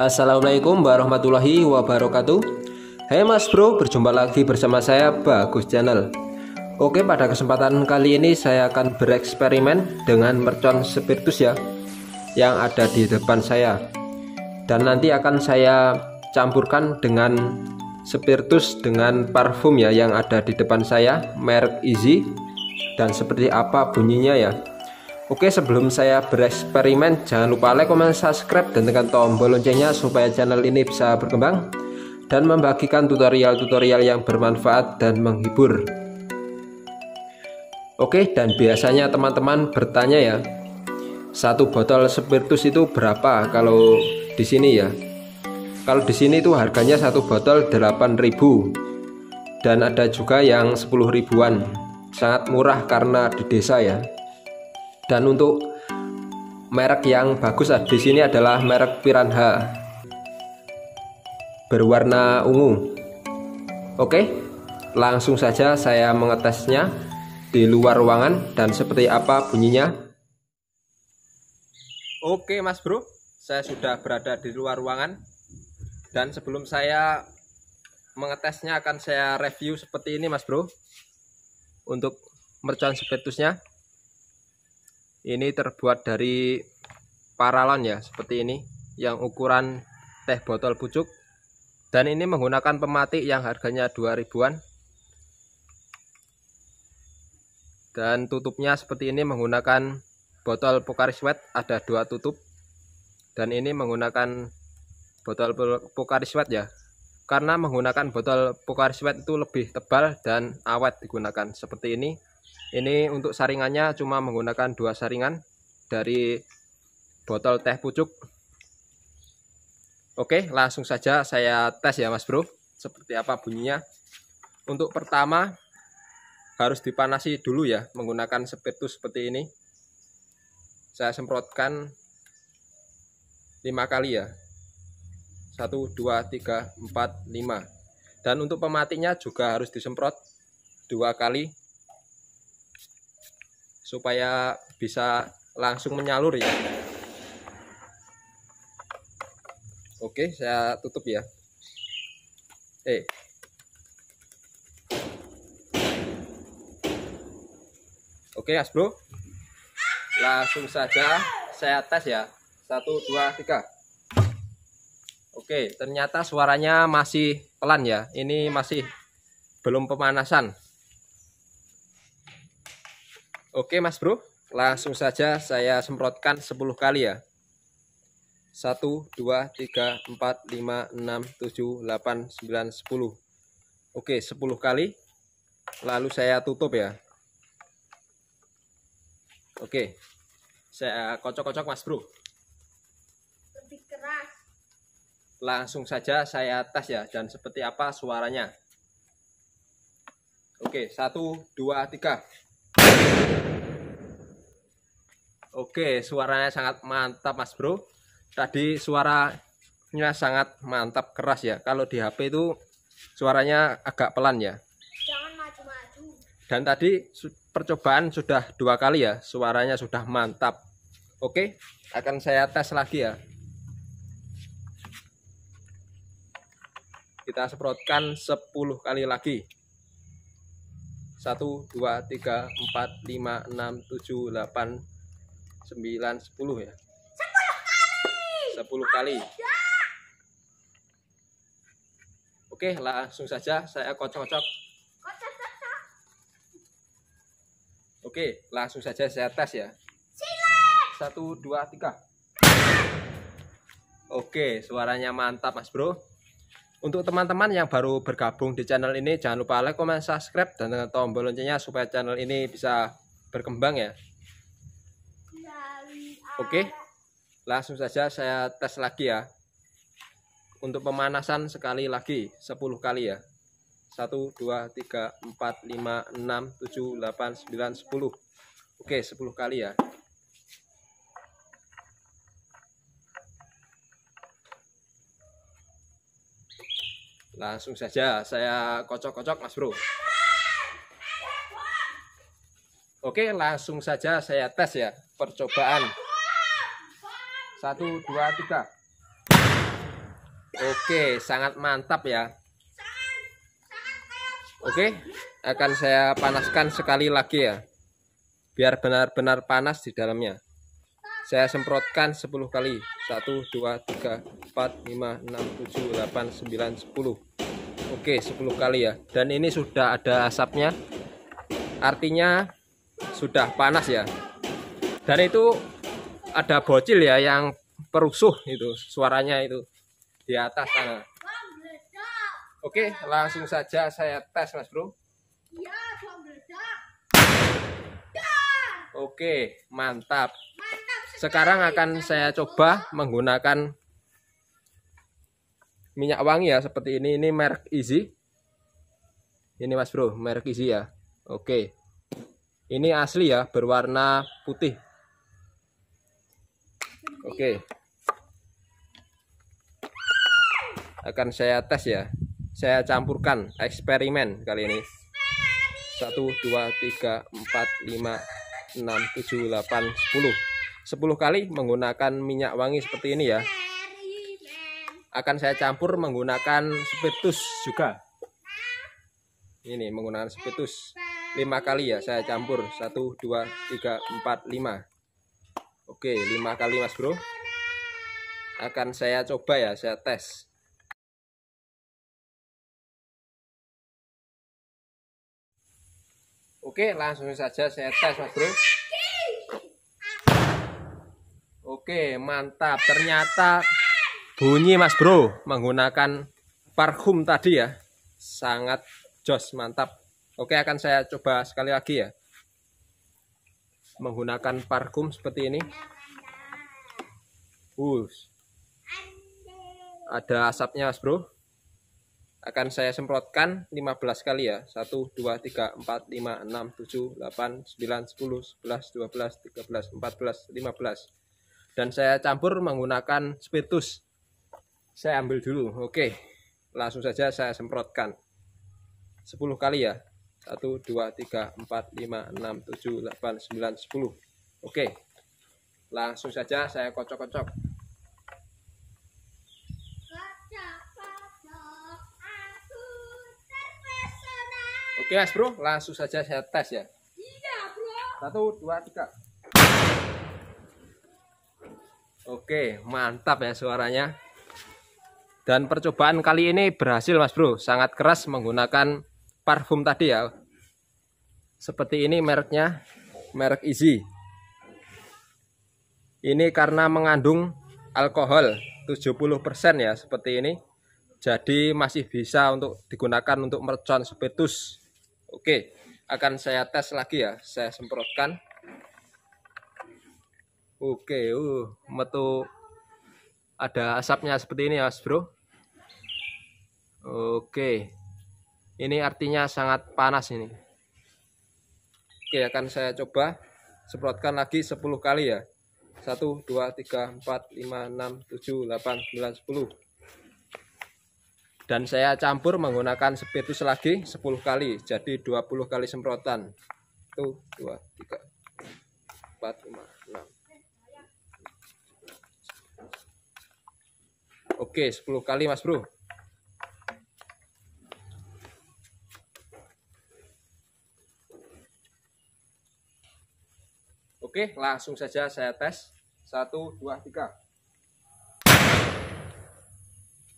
Assalamualaikum warahmatullahi wabarakatuh Hai hey mas bro, berjumpa lagi bersama saya Bagus Channel Oke pada kesempatan kali ini saya akan bereksperimen dengan mercon spiritus ya Yang ada di depan saya Dan nanti akan saya campurkan dengan spiritus dengan parfum ya yang ada di depan saya merek Easy dan seperti apa bunyinya ya Oke sebelum saya bereksperimen jangan lupa like, comment, subscribe dan tekan tombol loncengnya supaya channel ini bisa berkembang dan membagikan tutorial-tutorial yang bermanfaat dan menghibur Oke dan biasanya teman-teman bertanya ya satu botol spiritus itu berapa kalau di sini ya kalau di sini itu harganya satu botol 8000 dan ada juga yang 10 ribuan sangat murah karena di desa ya dan untuk merek yang bagus di sini adalah merek Piranha berwarna ungu oke langsung saja saya mengetesnya di luar ruangan dan seperti apa bunyinya oke mas bro saya sudah berada di luar ruangan dan sebelum saya mengetesnya akan saya review seperti ini mas bro untuk mercon spiritusnya ini terbuat dari paralon ya seperti ini yang ukuran teh botol pucuk dan ini menggunakan pematik yang harganya 2000-an dan tutupnya seperti ini menggunakan botol Pocari Sweat ada dua tutup dan ini menggunakan botol Pocari Sweat ya karena menggunakan botol Pocari Sweat itu lebih tebal dan awet digunakan seperti ini ini untuk saringannya cuma menggunakan dua saringan dari botol teh pucuk. Oke, langsung saja saya tes ya Mas Bro, seperti apa bunyinya. Untuk pertama harus dipanasi dulu ya menggunakan spiritus seperti ini. Saya semprotkan 5 kali ya. satu, dua, tiga, empat, lima. Dan untuk pematinya juga harus disemprot dua kali supaya bisa langsung menyalur ya oke saya tutup ya eh oke as bro langsung saja saya tes ya satu dua tiga oke ternyata suaranya masih pelan ya ini masih belum pemanasan Oke Mas Bro, langsung saja saya semprotkan 10 kali ya. 1, 2, 3, 4, 5, 6, 7, 8, 9, 10. Oke, 10 kali. Lalu saya tutup ya. Oke, saya eh, kocok-kocok Mas Bro. Lebih keras. Langsung saja saya tes ya, dan seperti apa suaranya. Oke, 1, 2, 3. Oke, suaranya sangat mantap Mas Bro. Tadi suaranya sangat mantap keras ya. Kalau di HP itu suaranya agak pelan ya. Jangan maju-maju. Dan tadi percobaan sudah dua kali ya, suaranya sudah mantap. Oke, akan saya tes lagi ya. Kita semprotkan 10 kali lagi. 1 2 3 4 5 6 7 8 sembilan sepuluh ya sepuluh kali kali Oke langsung saja saya kocok-kocok Oke langsung saja saya tes ya Satu dua tiga Oke suaranya mantap mas bro untuk teman-teman yang baru bergabung di channel ini, jangan lupa like, comment, subscribe, dan tekan tombol loncengnya supaya channel ini bisa berkembang ya. Oke, langsung saja saya tes lagi ya. Untuk pemanasan sekali lagi, 10 kali ya. 1, 2, 3, 4, 5, 6, 7, 8, 9, 10. Oke, 10 kali ya. Langsung saja saya kocok-kocok Mas Bro. Oke, langsung saja saya tes ya percobaan satu, dua, tiga. Oke, sangat mantap ya. Oke, akan saya panaskan sekali lagi ya. Biar benar-benar panas di dalamnya. Saya semprotkan 10 kali. 1, 2, 3, 4, 5, 6, 7, 8, 9, 10. Oke, 10 kali ya. Dan ini sudah ada asapnya. Artinya sudah panas ya. Dan itu ada bocil ya yang perusuh itu suaranya itu di atas sana. Oke, langsung saja saya tes Mas Bro. Iya, Oke, mantap. Sekarang akan saya coba menggunakan minyak wangi ya seperti ini. Ini merek Easy. Ini Mas Bro, merek Easy ya. Oke. Ini asli ya, berwarna putih. Oke. Akan saya tes ya. Saya campurkan eksperimen kali ini. 1 2 3 4 5 6 7 8 10. 10 kali menggunakan minyak wangi seperti ini ya. Akan saya campur menggunakan spiritus juga. Ini menggunakan spiritus 5 kali ya saya campur 1 2 3 4 5 Oke, 5 kali Mas Bro. Akan saya coba ya, saya tes. Oke, langsung saja saya tes Mas Bro. Oke, mantap. Ternyata bunyi Mas Bro menggunakan parfum tadi ya. Sangat jos, mantap. Oke, akan saya coba sekali lagi ya menggunakan parkum seperti ini uh, ada asapnya mas bro akan saya semprotkan 15 kali ya 1 2 3 4 5 6 7 8 9 10 11 12 13 14 15 dan saya campur menggunakan spiritus saya ambil dulu oke langsung saja saya semprotkan 10 kali ya 1, 2, 3, 4, 5, 6, 7, 8, 9, 10 Oke Langsung saja saya kocok-kocok Oke mas bro, langsung saja saya tes ya 1, 2, 3 Oke, mantap ya suaranya Dan percobaan kali ini berhasil mas bro Sangat keras menggunakan parfum tadi ya seperti ini mereknya merek Easy ini karena mengandung alkohol 70% ya seperti ini jadi masih bisa untuk digunakan untuk mercon spetus oke akan saya tes lagi ya saya semprotkan oke uh metu ada asapnya seperti ini ya bro oke ini artinya sangat panas ini. Oke, akan saya coba semprotkan lagi 10 kali ya. 1, 2, 3, 4, 5, 6, 7, 8, 9, 10. Dan saya campur menggunakan spiritus lagi 10 kali. Jadi 20 kali semprotan. 1, 2, 3, 4, 5, 6. Oke, 10 kali mas bro. Oke, langsung saja saya tes. satu dua tiga.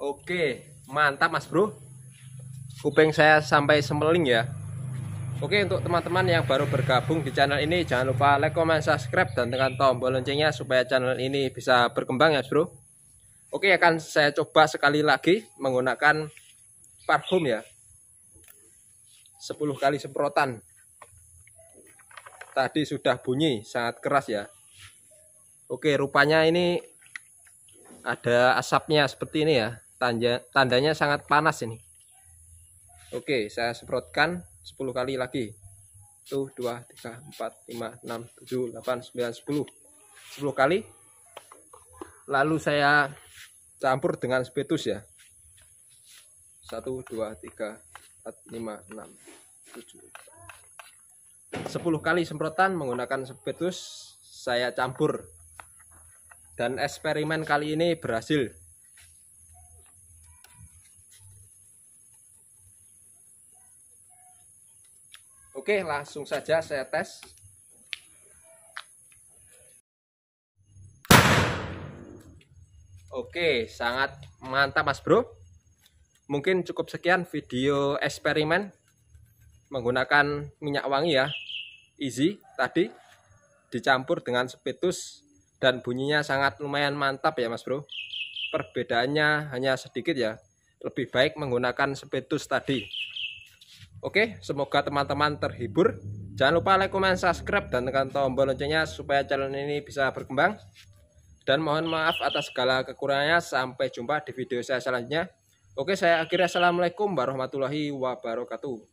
Oke, mantap mas bro. Kuping saya sampai semeling ya. Oke, untuk teman-teman yang baru bergabung di channel ini, jangan lupa like, comment, subscribe, dan tekan tombol loncengnya supaya channel ini bisa berkembang ya bro. Oke, akan saya coba sekali lagi menggunakan parfum ya. 10 kali semprotan tadi sudah bunyi sangat keras ya Oke rupanya ini ada asapnya seperti ini ya tanda tandanya sangat panas ini Oke saya semprotkan 10 kali lagi 1, 2, 3, 4, 5, 6, 7, 8, 9, 10 10 kali lalu saya campur dengan spetus ya 1, 2, 3, 4, 5, 6, 7, 8 10 kali semprotan menggunakan sepetus saya campur dan eksperimen kali ini berhasil Oke langsung saja saya tes Oke sangat mantap mas bro Mungkin cukup sekian video eksperimen menggunakan minyak wangi ya Easy tadi dicampur dengan Spetus dan bunyinya sangat lumayan mantap ya Mas Bro. Perbedaannya hanya sedikit ya. Lebih baik menggunakan Spetus tadi. Oke, semoga teman-teman terhibur. Jangan lupa like, comment, subscribe, dan tekan tombol loncengnya supaya channel ini bisa berkembang. Dan mohon maaf atas segala kekurangannya. Sampai jumpa di video saya selanjutnya. Oke, saya akhirnya Assalamualaikum warahmatullahi wabarakatuh.